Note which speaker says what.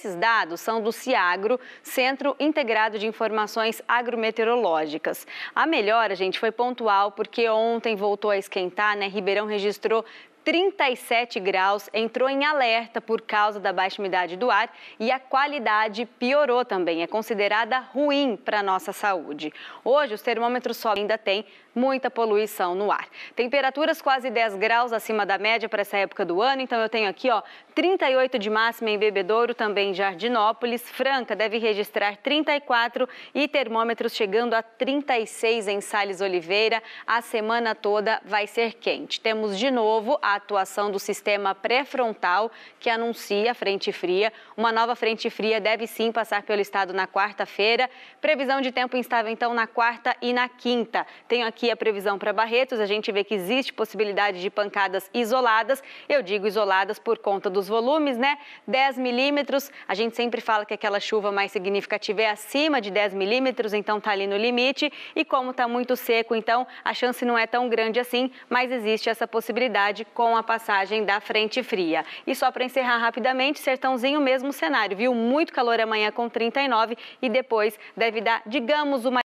Speaker 1: Esses dados são do CIAGRO, Centro Integrado de Informações Agrometeorológicas. A melhora, gente, foi pontual porque ontem voltou a esquentar, né? Ribeirão registrou 37 graus, entrou em alerta por causa da baixa umidade do ar e a qualidade piorou também. É considerada ruim para a nossa saúde. Hoje, os termômetros só ainda têm muita poluição no ar. Temperaturas quase 10 graus acima da média para essa época do ano, então eu tenho aqui ó, 38 de máxima em Bebedouro, também em Jardinópolis. Franca deve registrar 34 e termômetros chegando a 36 em Sales Oliveira. A semana toda vai ser quente. Temos de novo a a atuação do sistema pré-frontal que anuncia a frente fria. Uma nova frente fria deve sim passar pelo estado na quarta-feira. Previsão de tempo instável então na quarta e na quinta. Tenho aqui a previsão para Barretos. A gente vê que existe possibilidade de pancadas isoladas. Eu digo isoladas por conta dos volumes, né? 10 milímetros. A gente sempre fala que aquela chuva mais significativa é acima de 10 milímetros, então tá ali no limite. E como tá muito seco, então a chance não é tão grande assim, mas existe essa possibilidade com a passagem da frente fria. E só para encerrar rapidamente, Sertãozinho, mesmo cenário, viu? Muito calor amanhã com 39 e depois deve dar, digamos, uma